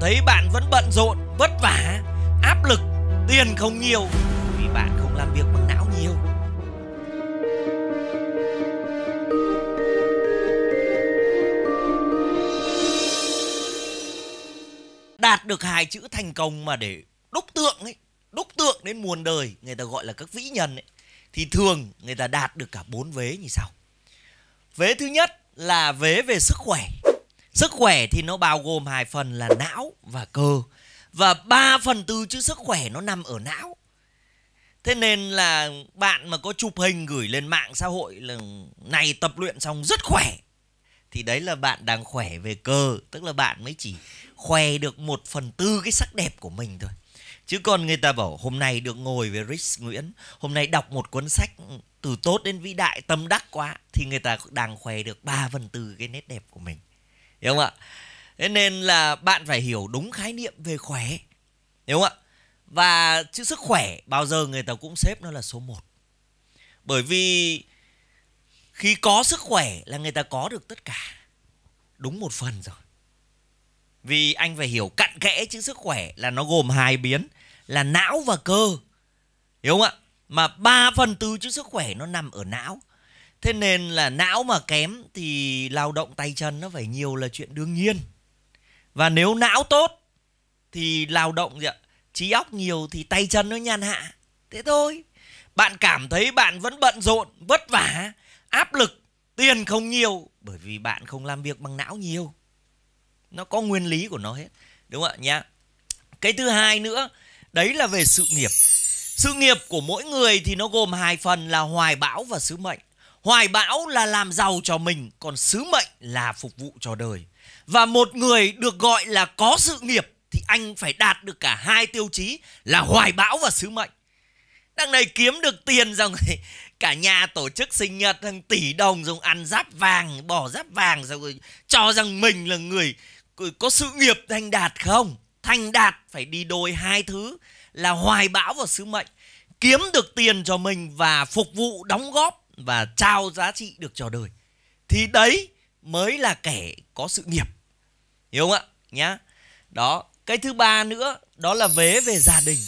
thấy bạn vẫn bận rộn vất vả áp lực tiền không nhiều vì bạn không làm việc bằng não nhiều đạt được hai chữ thành công mà để đúc tượng ấy đúc tượng đến muôn đời người ta gọi là các vĩ nhân ấy thì thường người ta đạt được cả bốn vế như sau vế thứ nhất là vế về sức khỏe Sức khỏe thì nó bao gồm hai phần là não và cơ Và ba phần tư chữ sức khỏe nó nằm ở não Thế nên là bạn mà có chụp hình gửi lên mạng xã hội là này tập luyện xong rất khỏe Thì đấy là bạn đang khỏe về cơ Tức là bạn mới chỉ khoe được một phần tư cái sắc đẹp của mình thôi Chứ còn người ta bảo hôm nay được ngồi với Rich Nguyễn Hôm nay đọc một cuốn sách từ tốt đến vĩ đại tâm đắc quá Thì người ta đang khoe được ba phần tư cái nét đẹp của mình Đúng không ạ? Thế nên là bạn phải hiểu đúng khái niệm về khỏe. Đúng không ạ? Và chữ sức khỏe bao giờ người ta cũng xếp nó là số 1. Bởi vì khi có sức khỏe là người ta có được tất cả. Đúng một phần rồi. Vì anh phải hiểu cặn kẽ chữ sức khỏe là nó gồm hai biến là não và cơ. Hiểu không ạ? Mà ba phần tư chữ sức khỏe nó nằm ở não thế nên là não mà kém thì lao động tay chân nó phải nhiều là chuyện đương nhiên và nếu não tốt thì lao động gì ạ trí óc nhiều thì tay chân nó nhàn hạ thế thôi bạn cảm thấy bạn vẫn bận rộn vất vả áp lực tiền không nhiều bởi vì bạn không làm việc bằng não nhiều nó có nguyên lý của nó hết đúng không ạ nhá cái thứ hai nữa đấy là về sự nghiệp sự nghiệp của mỗi người thì nó gồm hai phần là hoài bão và sứ mệnh hoài bão là làm giàu cho mình còn sứ mệnh là phục vụ cho đời và một người được gọi là có sự nghiệp thì anh phải đạt được cả hai tiêu chí là hoài bão và sứ mệnh đằng này kiếm được tiền rồi cả nhà tổ chức sinh nhật hàng tỷ đồng dùng ăn giáp vàng bỏ giáp vàng rồi cho rằng mình là người có sự nghiệp thành đạt không thành đạt phải đi đôi hai thứ là hoài bão và sứ mệnh kiếm được tiền cho mình và phục vụ đóng góp và trao giá trị được cho đời thì đấy mới là kẻ có sự nghiệp hiểu không ạ nhá đó cái thứ ba nữa đó là vế về gia đình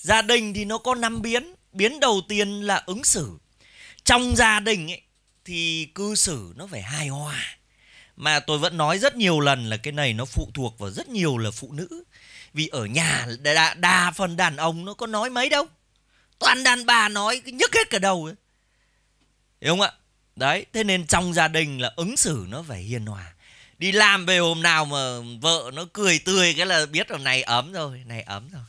gia đình thì nó có năm biến biến đầu tiên là ứng xử trong gia đình ấy thì cư xử nó phải hài hòa mà tôi vẫn nói rất nhiều lần là cái này nó phụ thuộc vào rất nhiều là phụ nữ vì ở nhà đa, đa phần đàn ông nó có nói mấy đâu toàn đàn bà nói nhức hết cả đầu ấy. Hiểu không ạ? Đấy, thế nên trong gia đình là ứng xử nó phải hiền hòa. Đi làm về hôm nào mà vợ nó cười tươi cái là biết là này ấm rồi, này ấm rồi.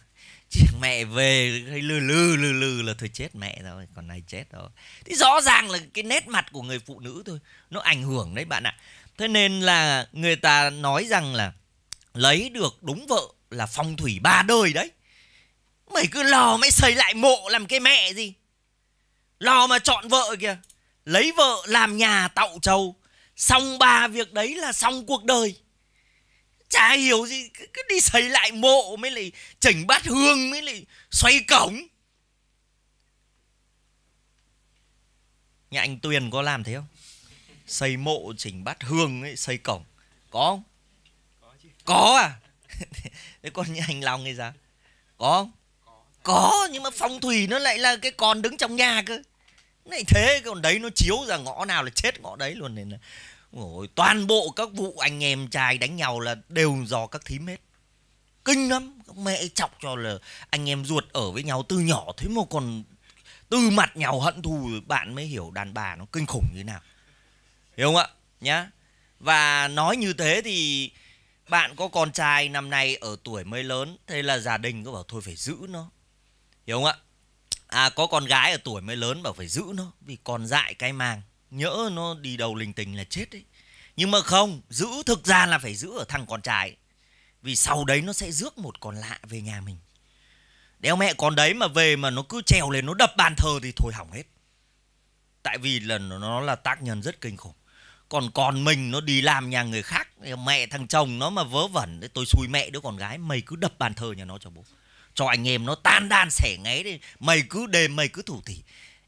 Chị mẹ về hay lừ lừ lừ lừ là thôi chết mẹ rồi, còn này chết rồi. Thì rõ ràng là cái nét mặt của người phụ nữ thôi, nó ảnh hưởng đấy bạn ạ. Thế nên là người ta nói rằng là lấy được đúng vợ là phong thủy ba đời đấy. Mày cứ lò mày xây lại mộ làm cái mẹ gì. Lò mà chọn vợ kìa, lấy vợ làm nhà tạo trầu xong ba việc đấy là xong cuộc đời chả hiểu gì cứ, đi xây lại mộ mới lại chỉnh bát hương mới lại xoay cổng nhà anh tuyền có làm thế không xây mộ chỉnh bát hương ấy xây cổng có không có, chứ. có à thế con nhà anh long hay sao có không có, có nhưng mà phong thủy nó lại là cái con đứng trong nhà cơ này thế còn đấy nó chiếu ra ngõ nào là chết ngõ đấy luôn nên là Ôi, toàn bộ các vụ anh em trai đánh nhau là đều dò các thím hết kinh lắm mẹ chọc cho là anh em ruột ở với nhau từ nhỏ thế mà còn từ mặt nhau hận thù bạn mới hiểu đàn bà nó kinh khủng như nào hiểu không ạ nhá và nói như thế thì bạn có con trai năm nay ở tuổi mới lớn thế là gia đình có bảo thôi phải giữ nó hiểu không ạ à có con gái ở tuổi mới lớn bảo phải giữ nó vì còn dại cái màng nhỡ nó đi đầu lình tình là chết đấy nhưng mà không giữ thực ra là phải giữ ở thằng con trai vì sau đấy nó sẽ rước một con lạ về nhà mình đeo mẹ con đấy mà về mà nó cứ trèo lên nó đập bàn thờ thì thôi hỏng hết tại vì là nó là tác nhân rất kinh khủng còn con mình nó đi làm nhà người khác mẹ thằng chồng nó mà vớ vẩn tôi xui mẹ đứa con gái mày cứ đập bàn thờ nhà nó cho bố cho anh em nó tan đan sẻ ngấy đi mày cứ đêm mày cứ thủ thỉ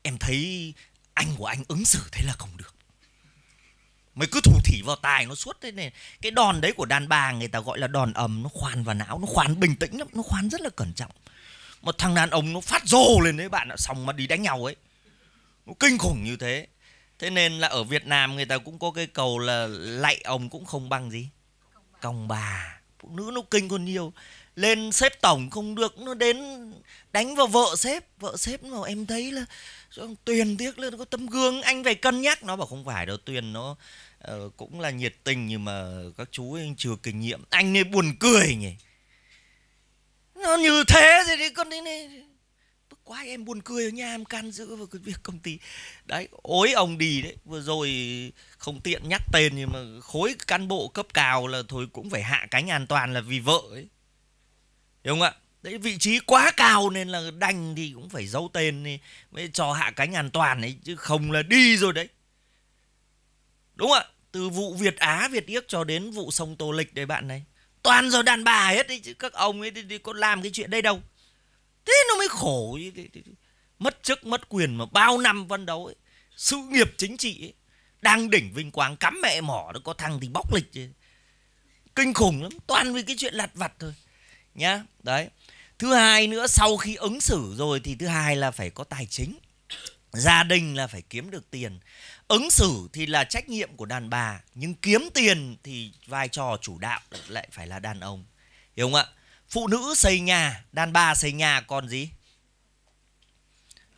em thấy anh của anh ứng xử thế là không được mày cứ thủ thỉ vào tài nó suốt thế này cái đòn đấy của đàn bà người ta gọi là đòn ầm nó khoan vào não nó khoan bình tĩnh lắm nó khoan rất là cẩn trọng một thằng đàn ông nó phát rồ lên đấy bạn ạ xong mà đi đánh nhau ấy nó kinh khủng như thế thế nên là ở việt nam người ta cũng có cái cầu là lạy ông cũng không bằng gì còng bà phụ nữ nó kinh còn nhiều lên sếp tổng không được nó đến đánh vào vợ sếp vợ sếp mà em thấy là tuyền tiếc lên có tấm gương anh phải cân nhắc nó bảo không phải đâu tuyền nó uh, cũng là nhiệt tình nhưng mà các chú anh chưa kinh nghiệm anh ấy buồn cười nhỉ nó như thế rồi đi con đi này quá em buồn cười ở nhà em can dự vào cái việc công ty đấy ối ông đi đấy vừa rồi không tiện nhắc tên nhưng mà khối cán bộ cấp cao là thôi cũng phải hạ cánh an toàn là vì vợ ấy Hiểu không ạ? Đấy vị trí quá cao nên là đành thì cũng phải giấu tên đi mới cho hạ cánh an toàn ấy chứ không là đi rồi đấy. Đúng ạ? Từ vụ Việt Á Việt Yếc cho đến vụ sông Tô Lịch đấy bạn này. Toàn rồi đàn bà hết đấy chứ các ông ấy đi đi có làm cái chuyện đây đâu. Thế nó mới khổ mất chức mất quyền mà bao năm vân đấu ấy, sự nghiệp chính trị ấy, đang đỉnh vinh quang cắm mẹ mỏ nó có thằng thì bóc lịch chứ. kinh khủng lắm toàn vì cái chuyện lặt vặt thôi nhá đấy thứ hai nữa sau khi ứng xử rồi thì thứ hai là phải có tài chính gia đình là phải kiếm được tiền ứng xử thì là trách nhiệm của đàn bà nhưng kiếm tiền thì vai trò chủ đạo lại phải là đàn ông hiểu không ạ phụ nữ xây nhà đàn bà xây nhà còn gì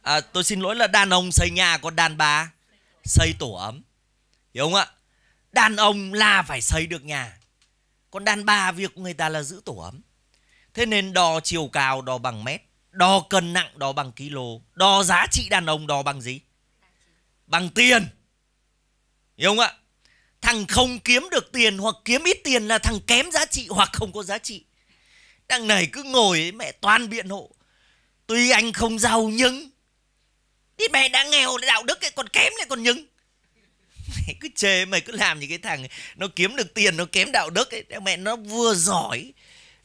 à, tôi xin lỗi là đàn ông xây nhà còn đàn bà xây tổ ấm hiểu không ạ đàn ông là phải xây được nhà còn đàn bà việc người ta là giữ tổ ấm Thế nên đo chiều cao đo bằng mét, đo cân nặng đo bằng kilo, đo giá trị đàn ông đo bằng gì? Bằng tiền. Hiểu không ạ? Thằng không kiếm được tiền hoặc kiếm ít tiền là thằng kém giá trị hoặc không có giá trị. Đằng này cứ ngồi ấy, mẹ toàn biện hộ. Tuy anh không giàu nhưng Đi mẹ đã nghèo đạo đức ấy, còn kém lại còn nhưng mày cứ chê mày cứ làm những cái thằng ấy. nó kiếm được tiền nó kém đạo đức ấy mẹ nó vừa giỏi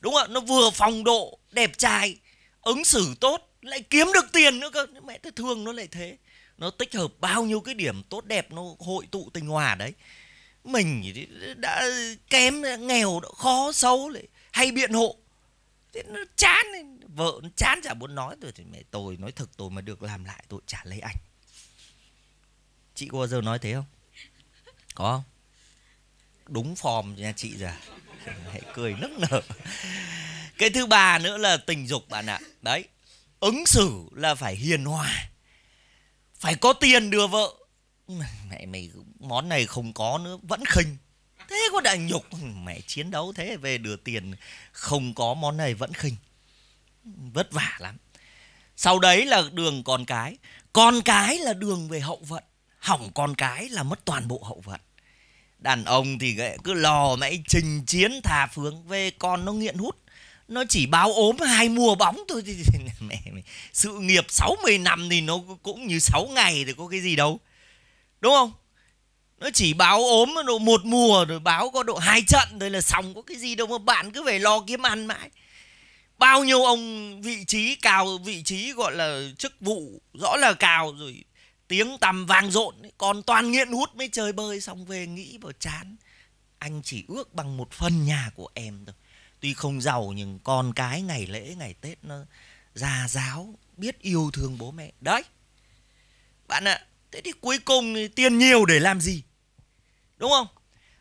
đúng không ạ nó vừa phòng độ đẹp trai ứng xử tốt lại kiếm được tiền nữa cơ mẹ tôi thương nó lại thế nó tích hợp bao nhiêu cái điểm tốt đẹp nó hội tụ tình hòa đấy mình đã kém nghèo khó xấu lại hay biện hộ thế nó chán vợ nó chán chả muốn nói rồi thì mẹ tôi nói thật tôi mà được làm lại tôi chả lấy anh chị có bao giờ nói thế không có không đúng phòm nhà chị rồi hãy cười nức nở cái thứ ba nữa là tình dục bạn ạ đấy ứng xử là phải hiền hòa phải có tiền đưa vợ mẹ mày món này không có nữa vẫn khinh thế có đại nhục mẹ chiến đấu thế về đưa tiền không có món này vẫn khinh vất vả lắm sau đấy là đường con cái con cái là đường về hậu vận hỏng con cái là mất toàn bộ hậu vận đàn ông thì cứ lò mãi trình chiến thà phướng về con nó nghiện hút nó chỉ báo ốm hai mùa bóng thôi mẹ, mẹ sự nghiệp 60 năm thì nó cũng như 6 ngày thì có cái gì đâu đúng không nó chỉ báo ốm độ một mùa rồi báo có độ hai trận rồi là xong có cái gì đâu mà bạn cứ phải lo kiếm ăn mãi bao nhiêu ông vị trí cao vị trí gọi là chức vụ rõ là cao rồi tiếng tầm vang rộn còn toàn nghiện hút mới chơi bơi xong về nghĩ vào chán anh chỉ ước bằng một phần nhà của em thôi tuy không giàu nhưng con cái ngày lễ ngày tết nó già giáo biết yêu thương bố mẹ đấy bạn ạ thế thì cuối cùng thì tiền nhiều để làm gì đúng không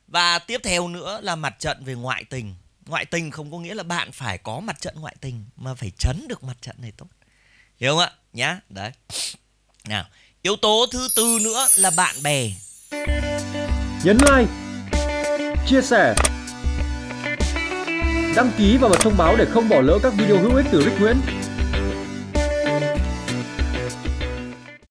và tiếp theo nữa là mặt trận về ngoại tình ngoại tình không có nghĩa là bạn phải có mặt trận ngoại tình mà phải chấn được mặt trận này tốt hiểu không ạ nhá đấy nào yếu tố thứ tư nữa là bạn bè nhấn like chia sẻ đăng ký và bật thông báo để không bỏ lỡ các video hữu ích từ Rick Nguyễn